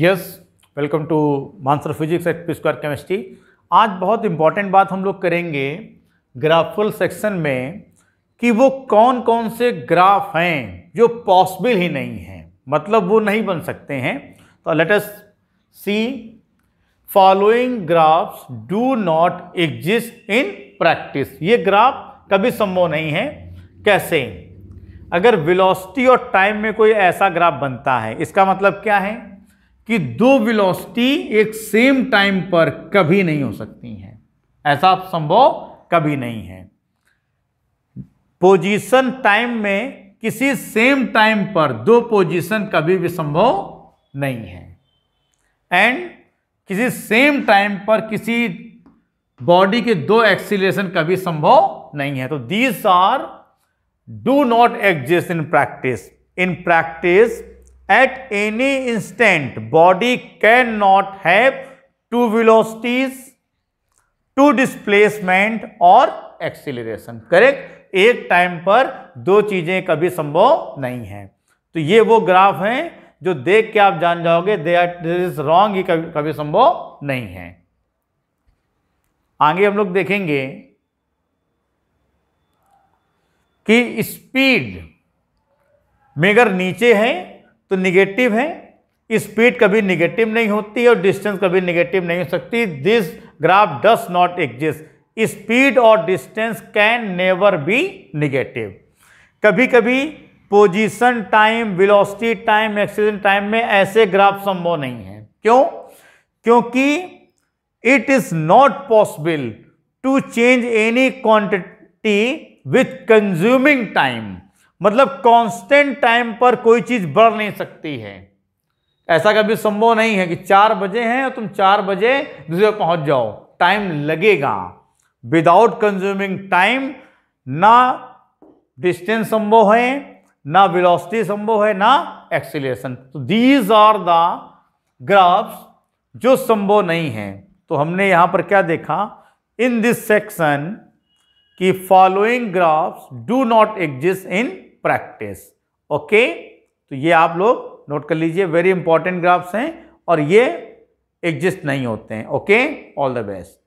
yes welcome to मानसर physics at P square chemistry आज बहुत इंपॉर्टेंट बात हम लोग करेंगे ग्राफुल सेक्शन में कि वो कौन कौन से ग्राफ हैं जो पॉसिबल ही नहीं हैं मतलब वो नहीं बन सकते हैं तो let's see following graphs do not exist in practice ये ग्राफ कभी संभव नहीं है कैसे अगर वेलोसिटी और टाइम में कोई ऐसा ग्राफ बनता है इसका मतलब क्या है कि दो विलोसिटी एक सेम टाइम पर कभी नहीं हो सकती हैं ऐसा संभव कभी नहीं है पोजीशन टाइम में किसी सेम टाइम पर दो पोजीशन कभी भी संभव नहीं है एंड किसी सेम टाइम पर किसी बॉडी के दो एक्सीलेशन कभी संभव नहीं है तो these are do not exist in practice in practice at any instant body can not have two velocities two displacement और एक्सीलरेशन करेक्ट एक टाइम पर दो चीजें कभी संभव नहीं है तो ये वो ग्राफ हैं जो देख के आप जान जाओगे दे आर इज रॉन्ग ही कभी, कभी संभव नहीं है आगे हम लोग देखेंगे कि स्पीड में अगर नीचे है तो निगेटिव है स्पीड कभी निगेटिव नहीं होती और डिस्टेंस कभी निगेटिव नहीं हो सकती this graph does not exist speed और distance can never be negative कभी कभी position time velocity time accident time में ऐसे ग्राफ संभव नहीं है क्यों क्योंकि it is not possible to change any quantity with consuming time मतलब कांस्टेंट टाइम पर कोई चीज़ बढ़ नहीं सकती है ऐसा कभी संभव नहीं है कि चार बजे हैं और तुम चार बजे दूसरे पहुंच जाओ टाइम लगेगा विदाउट कंज्यूमिंग टाइम ना डिस्टेंस संभव है ना वेलोसिटी संभव है ना एक्सीलेशन तो दीज आर द ग्राफ्स जो संभव नहीं है तो हमने यहाँ पर क्या देखा इन दिस सेक्शन कि following graphs do not exist in practice okay तो ये आप लोग नोट कर लीजिए वेरी इंपॉर्टेंट ग्राफ्स हैं और ये एग्जिस्ट नहीं होते हैं ओके ऑल द बेस्ट